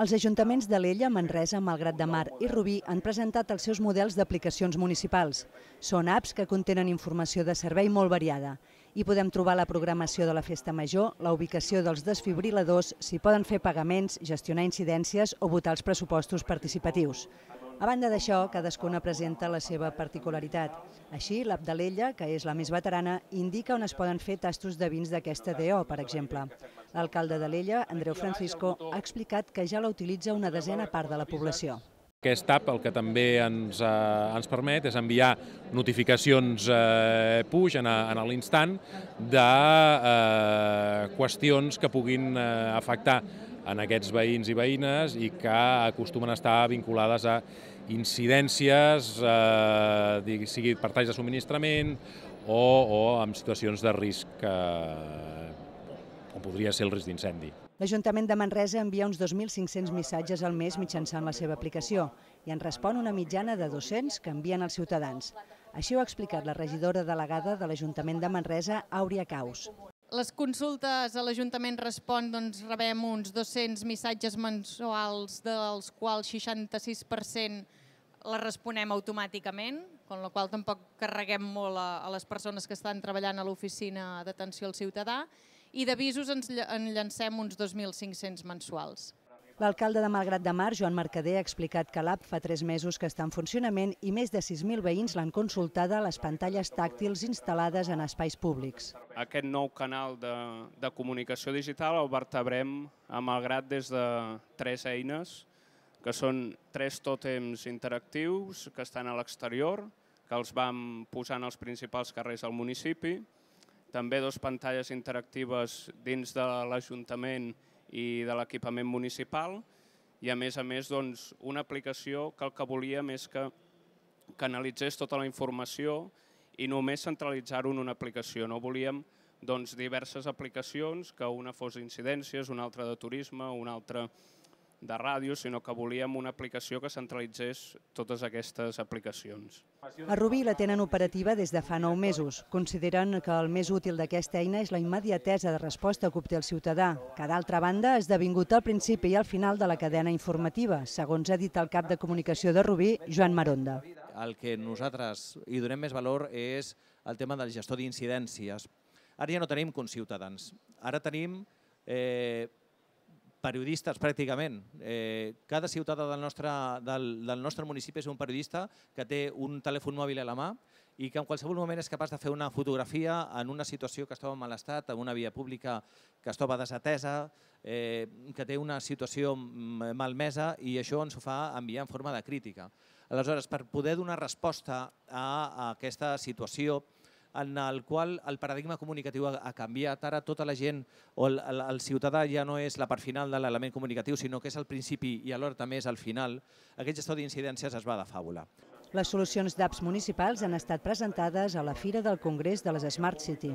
Els ajuntaments de l'Ella, Manresa, Malgrat de Mar i Rubí han presentat els seus models d'aplicacions municipals. Són apps que contenen informació de servei molt variada. Hi podem trobar la programació de la Festa Major, la ubicació dels desfibriladors, si poden fer pagaments, gestionar incidències o votar els pressupostos participatius. A banda d'això, cadascuna presenta la seva particularitat. Així, l'Abdalella, que és la més veterana, indica on es poden fer tastos de vins d'aquesta DO, per exemple. L'alcalde de l'Ella, Andreu Francisco, ha explicat que ja la utilitza una desena part de la població. Aquest app el que també ens, eh, ens permet és enviar notificacions eh, push en, eh, en l'instant de eh, qüestions que puguin eh, afectar en aquests veïns i veïnes i que acostumen a estar vinculades a incidències, eh, sigui per talls de subministrament o, o amb situacions de risc, eh, com podria ser el risc d'incendi. L'Ajuntament de Manresa envia uns 2.500 missatges al mes mitjançant la seva aplicació i en respon una mitjana de 200 que envien els ciutadans. Així ho ha explicat la regidora delegada de l'Ajuntament de Manresa, Àuria Caus. Les consultes a l'Ajuntament Respon doncs, rebem uns 200 missatges mensuals, dels quals 66% les responem automàticament, amb la qual tampoc carreguem molt a, a les persones que estan treballant a l'oficina d'atenció al ciutadà, i d'avisos ens en llancem uns 2.500 mensuals. L'alcalde de Malgrat de Mar, Joan Mercader, ha explicat que l'app fa tres mesos que està en funcionament i més de 6.000 veïns l'han consultada a les pantalles tàctils instal·lades en espais públics. Aquest nou canal de, de comunicació digital el vertebrem a Malgrat des de tres eines, que són tres tòtems interactius que estan a l'exterior, que els vam posar en els principals carrers del municipi, també dos pantalles interactives dins de l'Ajuntament i de l'equipament municipal i a més a més doncs, una aplicació que el que volíem és que canalitzés tota la informació i només centralitzar-ho en una aplicació. No volíem doncs, diverses aplicacions, que una fos d'incidències, una altra de turisme, una altra de ràdio, sinó que volíem una aplicació que centralitzés totes aquestes aplicacions. A Rubí la tenen operativa des de fa 9 mesos. Consideren que el més útil d'aquesta eina és la immediatesa de resposta que obté el ciutadà, que d'altra banda ha esdevingut al principi i al final de la cadena informativa, segons ha dit el cap de comunicació de Rubí, Joan Maronda. El que nosaltres hi donem més valor és el tema del gestor d'incidències. Ara ja no tenim conciutadans, ara tenim eh, periodistes pràcticament. Eh, cada ciutadà del nostre, del, del nostre municipi és un periodista que té un telèfon mòbil a la mà i que en qualsevol moment és capaç de fer una fotografia en una situació que es troba en mal estat, en una via pública que es troba desatesa, eh, que té una situació mm, malmesa i això ens ho fa enviar en forma de crítica. Aleshores, per poder donar resposta a aquesta situació, en el qual el paradigma comunicatiu ha, ha canviat. Ara tota la gent o el, el, el ciutadà ja no és la part final de l'element comunicatiu, sinó que és el principi i alhora també és el final. Aquest gestor d'incidències es va de fàbula. Les solucions d'apps municipals han estat presentades a la Fira del Congrés de les Smart City.